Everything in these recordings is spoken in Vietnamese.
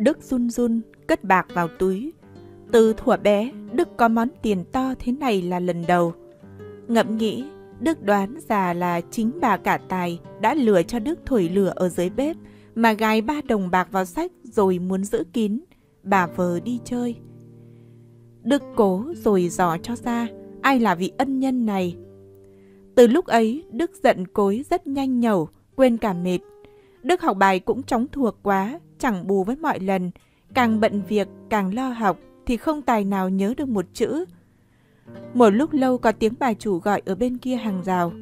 Đức run run, cất bạc vào túi. Từ thuở bé, Đức có món tiền to thế này là lần đầu. ngậm nghĩ, Đức đoán già là chính bà cả tài đã lừa cho Đức thổi lửa ở dưới bếp mà gài ba đồng bạc vào sách rồi muốn giữ kín. Bà vờ đi chơi. Đức cố rồi dò cho ra ai là vị ân nhân này. Từ lúc ấy, Đức giận cối rất nhanh nhẩu, quên cả mệt. Đức học bài cũng chóng thuộc quá, chẳng bù với mọi lần, càng bận việc, càng lo học thì không tài nào nhớ được một chữ. Một lúc lâu có tiếng bà chủ gọi ở bên kia hàng rào.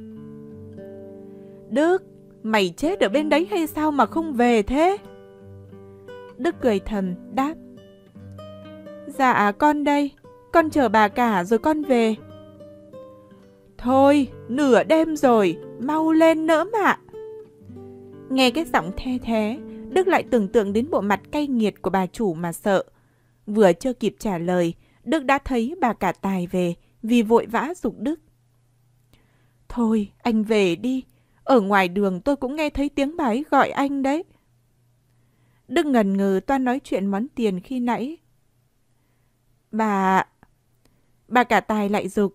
Đức, mày chết ở bên đấy hay sao mà không về thế? Đức cười thầm, đáp. Dạ con đây, con chờ bà cả rồi con về. Thôi, nửa đêm rồi, mau lên nỡ mà. Nghe cái giọng the thế, Đức lại tưởng tượng đến bộ mặt cay nghiệt của bà chủ mà sợ. Vừa chưa kịp trả lời, Đức đã thấy bà cả tài về vì vội vã dục Đức. Thôi, anh về đi. Ở ngoài đường tôi cũng nghe thấy tiếng bà ấy gọi anh đấy. Đức ngần ngừ toan nói chuyện món tiền khi nãy. Bà... Bà cả tài lại dục.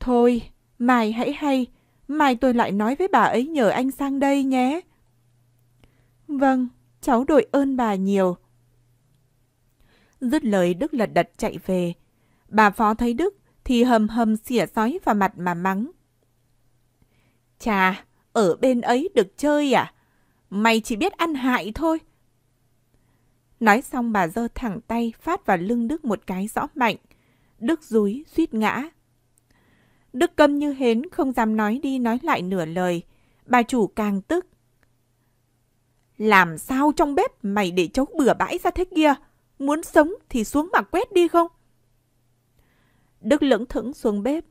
Thôi, mai hãy hay, mai tôi lại nói với bà ấy nhờ anh sang đây nhé. Vâng, cháu đội ơn bà nhiều. Dứt lời Đức lật đật chạy về. Bà phó thấy Đức thì hầm hầm xỉa sói vào mặt mà mắng. Chà, ở bên ấy được chơi à? Mày chỉ biết ăn hại thôi. Nói xong bà giơ thẳng tay phát vào lưng Đức một cái rõ mạnh. Đức rúi, suýt ngã. Đức câm như hến không dám nói đi nói lại nửa lời. Bà chủ càng tức, làm sao trong bếp mày để cháu bừa bãi ra thế kia? Muốn sống thì xuống mà quét đi không? Đức lững thững xuống bếp.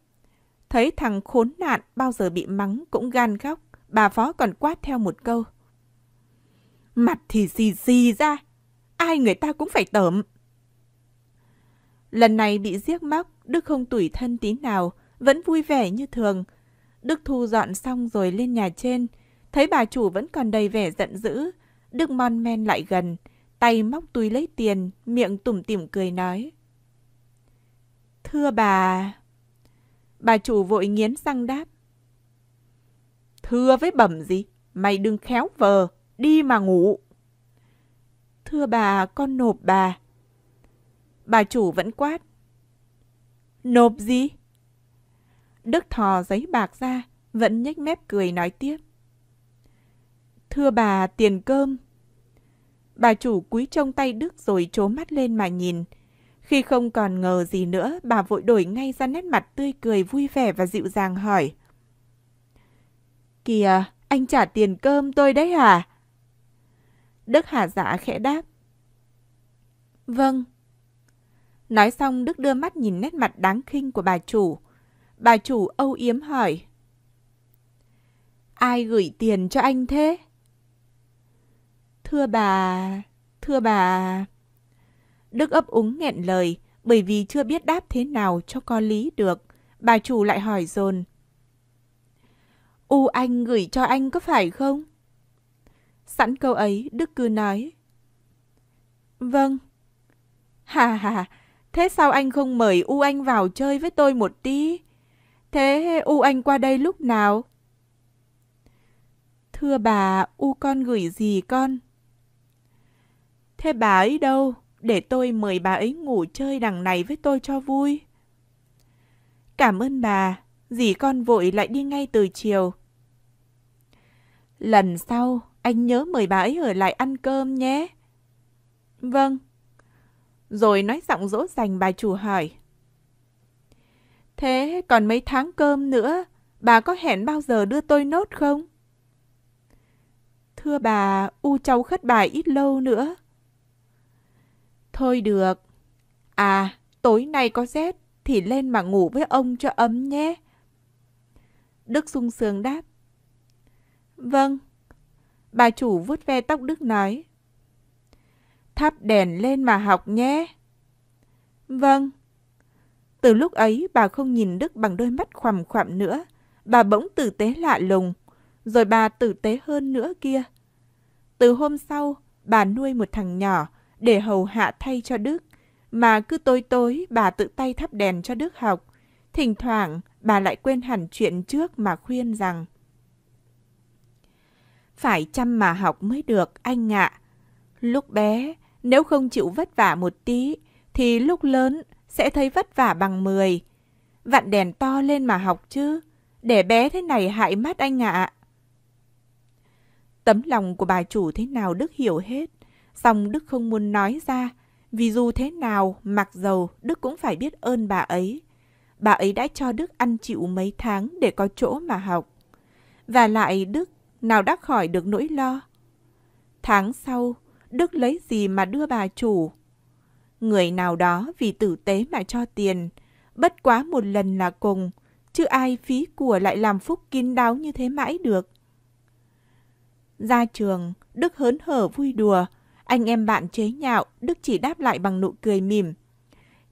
Thấy thằng khốn nạn bao giờ bị mắng cũng gan góc. Bà phó còn quát theo một câu. Mặt thì xì xì ra. Ai người ta cũng phải tởm. Lần này bị giếc móc, Đức không tủi thân tí nào, vẫn vui vẻ như thường. Đức thu dọn xong rồi lên nhà trên, Thấy bà chủ vẫn còn đầy vẻ giận dữ, Đức Mon Men lại gần, tay móc túi lấy tiền, miệng tủm tỉm cười nói. Thưa bà... Bà chủ vội nghiến răng đáp. Thưa với bẩm gì, mày đừng khéo vờ, đi mà ngủ. Thưa bà, con nộp bà. Bà chủ vẫn quát. Nộp gì? Đức thò giấy bạc ra, vẫn nhếch mép cười nói tiếp. Thưa bà, tiền cơm. Bà chủ cúi trông tay Đức rồi trố mắt lên mà nhìn. Khi không còn ngờ gì nữa, bà vội đổi ngay ra nét mặt tươi cười vui vẻ và dịu dàng hỏi. Kìa, anh trả tiền cơm tôi đấy hả? Đức Hà dạ khẽ đáp. Vâng. Nói xong Đức đưa mắt nhìn nét mặt đáng khinh của bà chủ. Bà chủ âu yếm hỏi. Ai gửi tiền cho anh thế? Thưa bà, thưa bà. Đức ấp úng nghẹn lời bởi vì chưa biết đáp thế nào cho có lý được. Bà chủ lại hỏi dồn. U anh gửi cho anh có phải không? Sẵn câu ấy Đức cứ nói. Vâng. Hà hà, thế sao anh không mời U anh vào chơi với tôi một tí? Thế U anh qua đây lúc nào? Thưa bà, U con gửi gì con? Thế bà ấy đâu? Để tôi mời bà ấy ngủ chơi đằng này với tôi cho vui. Cảm ơn bà, dì con vội lại đi ngay từ chiều. Lần sau, anh nhớ mời bà ấy ở lại ăn cơm nhé. Vâng. Rồi nói giọng dỗ dành bà chủ hỏi. Thế còn mấy tháng cơm nữa, bà có hẹn bao giờ đưa tôi nốt không? Thưa bà, u cháu khất bài ít lâu nữa. Thôi được. À, tối nay có rét thì lên mà ngủ với ông cho ấm nhé. Đức sung sướng đáp. Vâng. Bà chủ vuốt ve tóc Đức nói. Thắp đèn lên mà học nhé. Vâng. Từ lúc ấy bà không nhìn Đức bằng đôi mắt khoằm khoạm nữa. Bà bỗng tử tế lạ lùng. Rồi bà tử tế hơn nữa kia. Từ hôm sau, bà nuôi một thằng nhỏ để hầu hạ thay cho Đức, mà cứ tối tối bà tự tay thắp đèn cho Đức học. Thỉnh thoảng bà lại quên hẳn chuyện trước mà khuyên rằng Phải chăm mà học mới được anh ạ. Lúc bé, nếu không chịu vất vả một tí, thì lúc lớn sẽ thấy vất vả bằng 10. Vặn đèn to lên mà học chứ, để bé thế này hại mắt anh ạ. Tấm lòng của bà chủ thế nào Đức hiểu hết song Đức không muốn nói ra, vì dù thế nào, mặc dầu Đức cũng phải biết ơn bà ấy. Bà ấy đã cho Đức ăn chịu mấy tháng để có chỗ mà học. Và lại Đức nào đã khỏi được nỗi lo. Tháng sau, Đức lấy gì mà đưa bà chủ? Người nào đó vì tử tế mà cho tiền, bất quá một lần là cùng, chứ ai phí của lại làm phúc kín đáo như thế mãi được. Ra trường, Đức hớn hở vui đùa, anh em bạn chế nhạo, Đức chỉ đáp lại bằng nụ cười mỉm.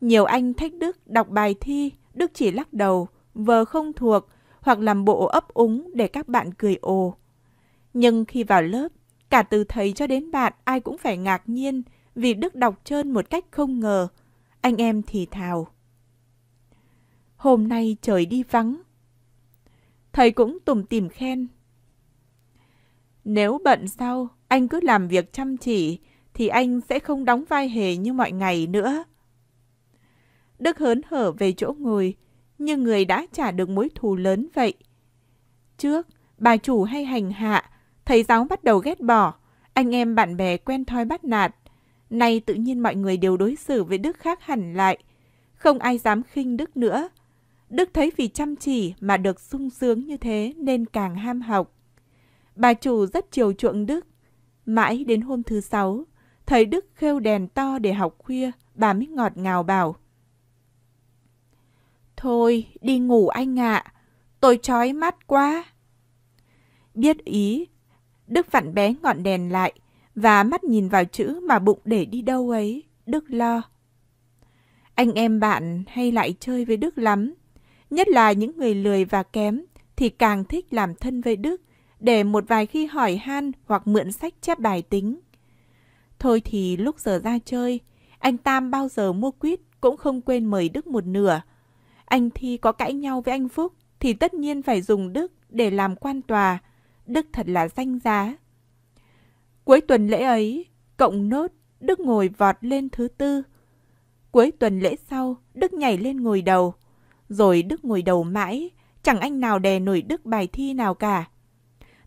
Nhiều anh thách Đức đọc bài thi, Đức chỉ lắc đầu, vờ không thuộc hoặc làm bộ ấp úng để các bạn cười ồ. Nhưng khi vào lớp, cả từ thầy cho đến bạn ai cũng phải ngạc nhiên vì Đức đọc trơn một cách không ngờ. Anh em thì thào. Hôm nay trời đi vắng. Thầy cũng tủm tìm khen. Nếu bận sau, anh cứ làm việc chăm chỉ, thì anh sẽ không đóng vai hề như mọi ngày nữa. Đức hớn hở về chỗ ngồi, nhưng người đã trả được mối thù lớn vậy. Trước, bà chủ hay hành hạ, thầy giáo bắt đầu ghét bỏ, anh em bạn bè quen thói bắt nạt. Nay tự nhiên mọi người đều đối xử với Đức khác hẳn lại. Không ai dám khinh Đức nữa. Đức thấy vì chăm chỉ mà được sung sướng như thế nên càng ham học. Bà chủ rất chiều chuộng Đức. Mãi đến hôm thứ sáu, Thầy Đức khêu đèn to để học khuya, bà mới ngọt ngào bảo. Thôi, đi ngủ anh ạ, tôi chói mắt quá. Biết ý, Đức vặn bé ngọn đèn lại và mắt nhìn vào chữ mà bụng để đi đâu ấy, Đức lo. Anh em bạn hay lại chơi với Đức lắm, nhất là những người lười và kém thì càng thích làm thân với Đức để một vài khi hỏi han hoặc mượn sách chép bài tính. Thôi thì lúc giờ ra chơi, anh Tam bao giờ mua quýt cũng không quên mời Đức một nửa. Anh Thi có cãi nhau với anh Phúc thì tất nhiên phải dùng Đức để làm quan tòa. Đức thật là danh giá. Cuối tuần lễ ấy, cộng nốt, Đức ngồi vọt lên thứ tư. Cuối tuần lễ sau, Đức nhảy lên ngồi đầu. Rồi Đức ngồi đầu mãi, chẳng anh nào đè nổi Đức bài thi nào cả.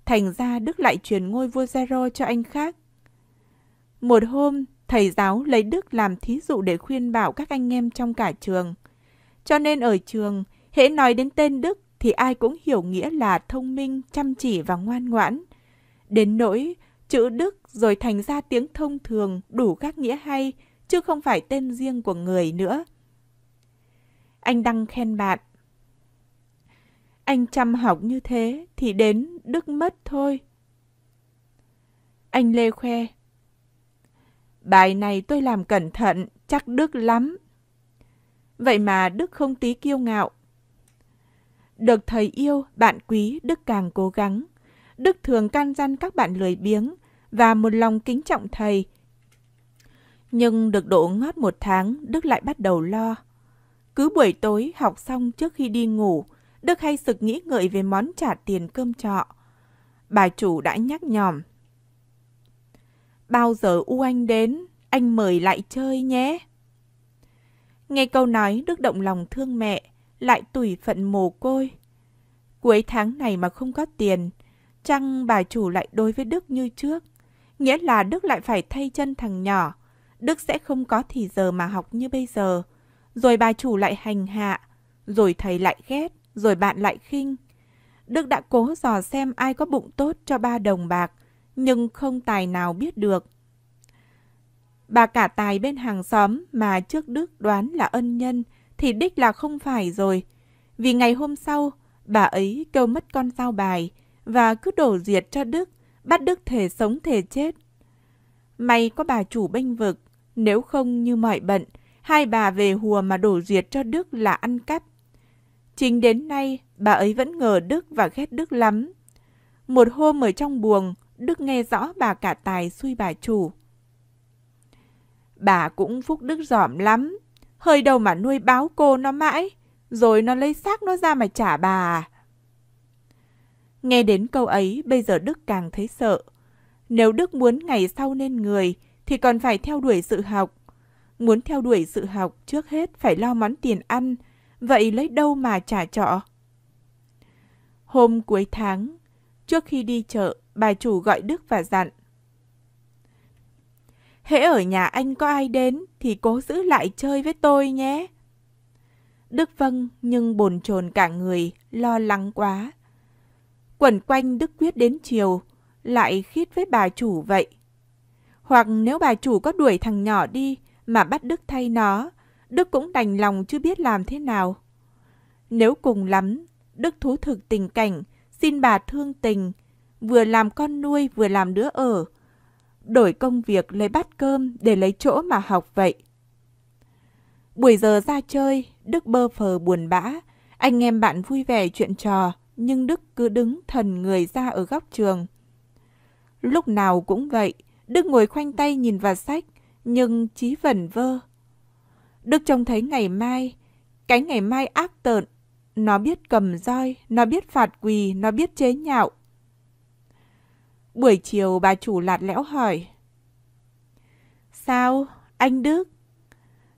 Thành ra Đức lại truyền ngôi vua Zero cho anh khác một hôm, thầy giáo lấy Đức làm thí dụ để khuyên bảo các anh em trong cả trường. Cho nên ở trường, hễ nói đến tên Đức thì ai cũng hiểu nghĩa là thông minh, chăm chỉ và ngoan ngoãn. Đến nỗi, chữ Đức rồi thành ra tiếng thông thường đủ các nghĩa hay, chứ không phải tên riêng của người nữa. Anh Đăng khen bạn. Anh chăm học như thế thì đến Đức mất thôi. Anh Lê khoe. Bài này tôi làm cẩn thận, chắc Đức lắm. Vậy mà Đức không tí kiêu ngạo. Được thầy yêu, bạn quý, Đức càng cố gắng. Đức thường can răn các bạn lười biếng và một lòng kính trọng thầy. Nhưng được độ ngót một tháng, Đức lại bắt đầu lo. Cứ buổi tối học xong trước khi đi ngủ, Đức hay sực nghĩ ngợi về món trả tiền cơm trọ. Bà chủ đã nhắc nhòm Bao giờ U Anh đến, anh mời lại chơi nhé. Nghe câu nói Đức động lòng thương mẹ, lại tủi phận mồ côi. Cuối tháng này mà không có tiền, chăng bà chủ lại đối với Đức như trước. Nghĩa là Đức lại phải thay chân thằng nhỏ. Đức sẽ không có thì giờ mà học như bây giờ. Rồi bà chủ lại hành hạ, rồi thầy lại ghét, rồi bạn lại khinh. Đức đã cố dò xem ai có bụng tốt cho ba đồng bạc, nhưng không tài nào biết được. Bà cả tài bên hàng xóm mà trước Đức đoán là ân nhân thì đích là không phải rồi. Vì ngày hôm sau, bà ấy kêu mất con sao bài và cứ đổ diệt cho Đức, bắt Đức thể sống thể chết. May có bà chủ bênh vực, nếu không như mọi bận, hai bà về hùa mà đổ diệt cho Đức là ăn cắp. Chính đến nay, bà ấy vẫn ngờ Đức và ghét Đức lắm. Một hôm ở trong buồng, Đức nghe rõ bà cả tài xui bà chủ. Bà cũng phúc đức dỏm lắm, hơi đầu mà nuôi báo cô nó mãi, rồi nó lấy xác nó ra mà trả bà à? Nghe đến câu ấy, bây giờ Đức càng thấy sợ. Nếu Đức muốn ngày sau nên người, thì còn phải theo đuổi sự học. Muốn theo đuổi sự học, trước hết phải lo món tiền ăn, vậy lấy đâu mà trả trọ? Hôm cuối tháng, trước khi đi chợ, bà chủ gọi Đức và dặn. Hễ ở nhà anh có ai đến thì cố giữ lại chơi với tôi nhé. Đức vâng nhưng bồn chồn cả người, lo lắng quá. Quẩn quanh Đức quyết đến chiều, lại khít với bà chủ vậy. Hoặc nếu bà chủ có đuổi thằng nhỏ đi mà bắt Đức thay nó, Đức cũng đành lòng chưa biết làm thế nào. Nếu cùng lắm, Đức thú thực tình cảnh, xin bà thương tình, vừa làm con nuôi vừa làm đứa ở. Đổi công việc lấy bát cơm để lấy chỗ mà học vậy. Buổi giờ ra chơi, Đức bơ phờ buồn bã. Anh em bạn vui vẻ chuyện trò, nhưng Đức cứ đứng thần người ra ở góc trường. Lúc nào cũng vậy, Đức ngồi khoanh tay nhìn vào sách, nhưng trí vẩn vơ. Đức trông thấy ngày mai, cái ngày mai ác tợn. Nó biết cầm roi, nó biết phạt quỳ, nó biết chế nhạo, Buổi chiều bà chủ lạt lẽo hỏi. Sao, anh Đức?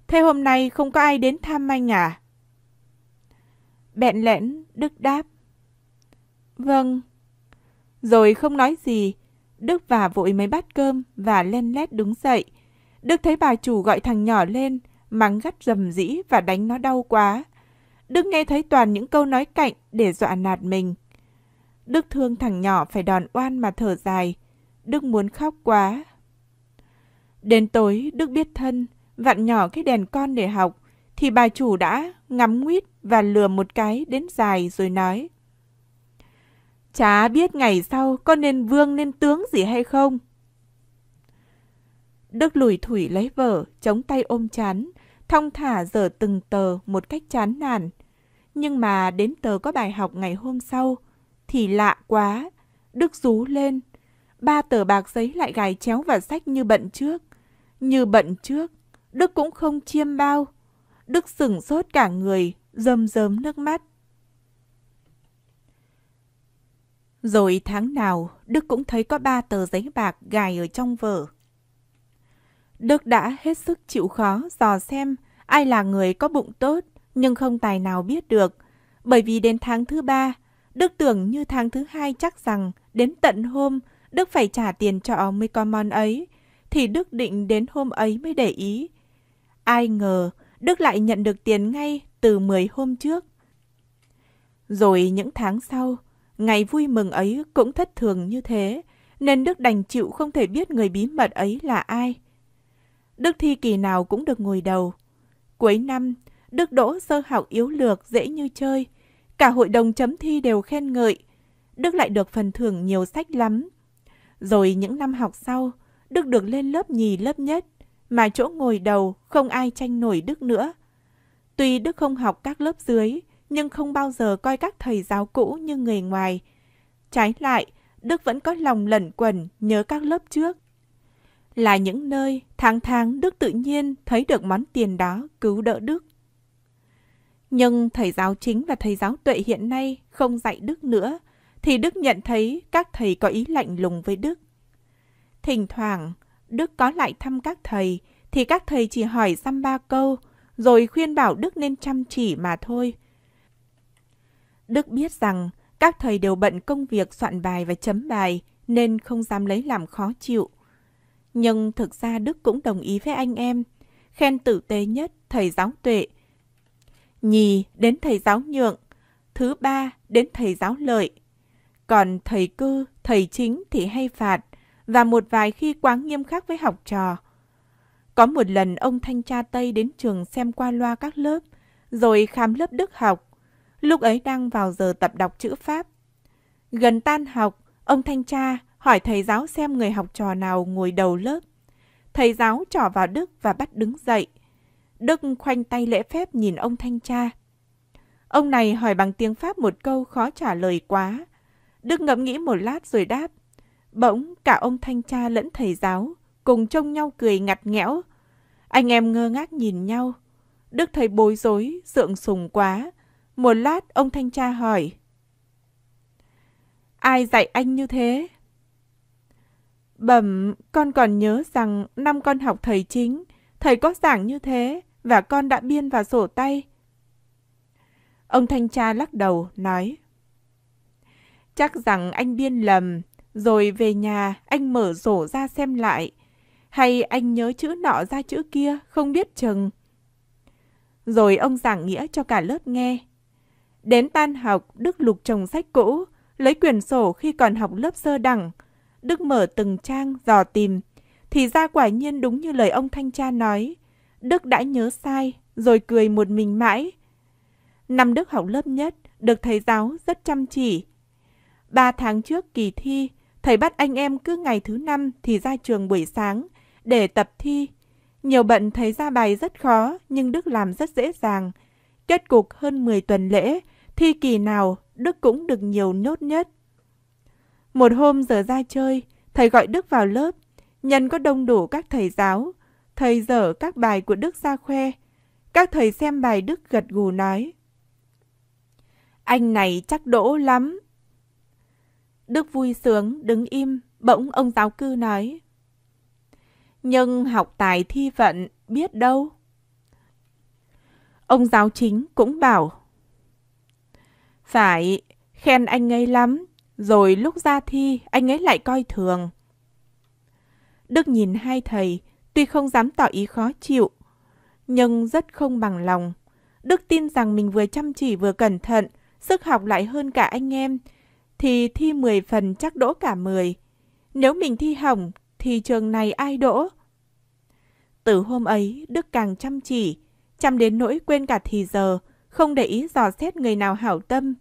Thế hôm nay không có ai đến thăm anh à? Bẹn lẽn, Đức đáp. Vâng. Rồi không nói gì, Đức và vội mấy bát cơm và len lét đứng dậy. Đức thấy bà chủ gọi thằng nhỏ lên, mắng gắt rầm rĩ và đánh nó đau quá. Đức nghe thấy toàn những câu nói cạnh để dọa nạt mình. Đức thương thằng nhỏ phải đòn oan mà thở dài. Đức muốn khóc quá. Đến tối, Đức biết thân, vặn nhỏ cái đèn con để học, thì bà chủ đã ngắm nguyết và lừa một cái đến dài rồi nói. Chả biết ngày sau có nên vương nên tướng gì hay không. Đức lùi thủy lấy vở chống tay ôm chán, thong thả dở từng tờ một cách chán nản. Nhưng mà đến tờ có bài học ngày hôm sau, thì lạ quá. Đức rú lên. Ba tờ bạc giấy lại gài chéo vào sách như bận trước. Như bận trước, Đức cũng không chiêm bao. Đức sửng sốt cả người, rơm rớm nước mắt. Rồi tháng nào, Đức cũng thấy có ba tờ giấy bạc gài ở trong vở. Đức đã hết sức chịu khó dò xem ai là người có bụng tốt nhưng không tài nào biết được. Bởi vì đến tháng thứ ba, Đức tưởng như tháng thứ hai chắc rằng đến tận hôm Đức phải trả tiền cho mấy con mon ấy, thì Đức định đến hôm ấy mới để ý. Ai ngờ Đức lại nhận được tiền ngay từ 10 hôm trước. Rồi những tháng sau, ngày vui mừng ấy cũng thất thường như thế, nên Đức đành chịu không thể biết người bí mật ấy là ai. Đức thi kỳ nào cũng được ngồi đầu. Cuối năm, Đức đỗ sơ học yếu lược dễ như chơi, Cả hội đồng chấm thi đều khen ngợi. Đức lại được phần thưởng nhiều sách lắm. Rồi những năm học sau, Đức được lên lớp nhì lớp nhất, mà chỗ ngồi đầu không ai tranh nổi Đức nữa. Tuy Đức không học các lớp dưới, nhưng không bao giờ coi các thầy giáo cũ như người ngoài. Trái lại, Đức vẫn có lòng lẩn quẩn nhớ các lớp trước. Là những nơi tháng tháng Đức tự nhiên thấy được món tiền đó cứu đỡ Đức. Nhưng thầy giáo chính và thầy giáo tuệ hiện nay không dạy Đức nữa, thì Đức nhận thấy các thầy có ý lạnh lùng với Đức. Thỉnh thoảng, Đức có lại thăm các thầy, thì các thầy chỉ hỏi dăm ba câu, rồi khuyên bảo Đức nên chăm chỉ mà thôi. Đức biết rằng các thầy đều bận công việc soạn bài và chấm bài, nên không dám lấy làm khó chịu. Nhưng thực ra Đức cũng đồng ý với anh em, khen tử tế nhất thầy giáo tuệ nhì đến thầy giáo nhượng, thứ ba đến thầy giáo lợi. Còn thầy cư, thầy chính thì hay phạt và một vài khi quá nghiêm khắc với học trò. Có một lần ông thanh tra Tây đến trường xem qua loa các lớp, rồi khám lớp đức học. Lúc ấy đang vào giờ tập đọc chữ Pháp. Gần tan học, ông thanh tra hỏi thầy giáo xem người học trò nào ngồi đầu lớp. Thầy giáo trỏ vào Đức và bắt đứng dậy, Đức khoanh tay lễ phép nhìn ông thanh tra. Ông này hỏi bằng tiếng Pháp một câu khó trả lời quá. Đức ngẫm nghĩ một lát rồi đáp. Bỗng cả ông thanh tra lẫn thầy giáo cùng trông nhau cười ngặt nghẽo. Anh em ngơ ngác nhìn nhau. Đức thầy bối rối, sượng sùng quá. Một lát ông thanh tra hỏi. Ai dạy anh như thế? Bẩm, con còn nhớ rằng năm con học thầy chính, thầy có giảng như thế và con đã biên vào sổ tay. Ông thanh tra lắc đầu, nói. Chắc rằng anh biên lầm, rồi về nhà anh mở sổ ra xem lại. Hay anh nhớ chữ nọ ra chữ kia, không biết chừng. Rồi ông giảng nghĩa cho cả lớp nghe. Đến tan học, Đức lục chồng sách cũ, lấy quyển sổ khi còn học lớp sơ đẳng. Đức mở từng trang, dò tìm. Thì ra quả nhiên đúng như lời ông thanh tra nói, Đức đã nhớ sai, rồi cười một mình mãi. Năm Đức học lớp nhất, được thầy giáo rất chăm chỉ. Ba tháng trước kỳ thi, thầy bắt anh em cứ ngày thứ năm thì ra trường buổi sáng để tập thi. Nhiều bận thấy ra bài rất khó nhưng Đức làm rất dễ dàng. Kết cục hơn 10 tuần lễ, thi kỳ nào Đức cũng được nhiều nốt nhất. Một hôm giờ ra chơi, thầy gọi Đức vào lớp. Nhân có đông đủ các thầy giáo, thầy dở các bài của Đức ra khoe. Các thầy xem bài Đức gật gù nói. Anh này chắc đỗ lắm. Đức vui sướng, đứng im, bỗng ông giáo cư nói. Nhưng học tài thi vận, biết đâu. Ông giáo chính cũng bảo. Phải, khen anh ấy lắm, rồi lúc ra thi anh ấy lại coi thường. Đức nhìn hai thầy, tuy không dám tỏ ý khó chịu, nhưng rất không bằng lòng. Đức tin rằng mình vừa chăm chỉ vừa cẩn thận, sức học lại hơn cả anh em, thì thi 10 phần chắc đỗ cả 10. Nếu mình thi hỏng thì trường này ai đỗ? Từ hôm ấy, Đức càng chăm chỉ, chăm đến nỗi quên cả thì giờ, không để ý dò xét người nào hảo tâm.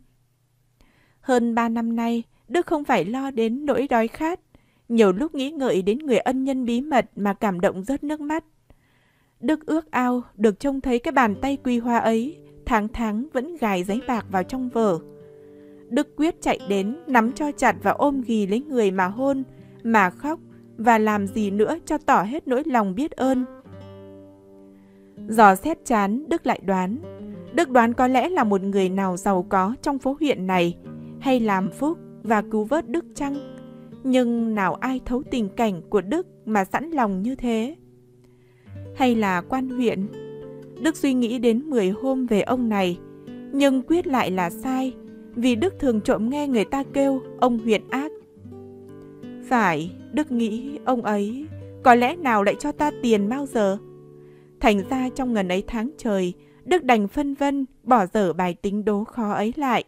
Hơn 3 năm nay, Đức không phải lo đến nỗi đói khát, nhiều lúc nghĩ ngợi đến người ân nhân bí mật mà cảm động rớt nước mắt. Đức ước ao được trông thấy cái bàn tay quy hoa ấy, tháng tháng vẫn gài giấy bạc vào trong vở. Đức quyết chạy đến, nắm cho chặt và ôm ghì lấy người mà hôn, mà khóc và làm gì nữa cho tỏ hết nỗi lòng biết ơn. Giò xét chán, Đức lại đoán. Đức đoán có lẽ là một người nào giàu có trong phố huyện này, hay làm phúc và cứu vớt Đức Trăng nhưng nào ai thấu tình cảnh của Đức mà sẵn lòng như thế? Hay là quan huyện? Đức suy nghĩ đến 10 hôm về ông này, nhưng quyết lại là sai, vì Đức thường trộm nghe người ta kêu ông huyện ác. Phải, Đức nghĩ ông ấy có lẽ nào lại cho ta tiền bao giờ? Thành ra trong ngần ấy tháng trời, Đức đành phân vân bỏ dở bài tính đố khó ấy lại.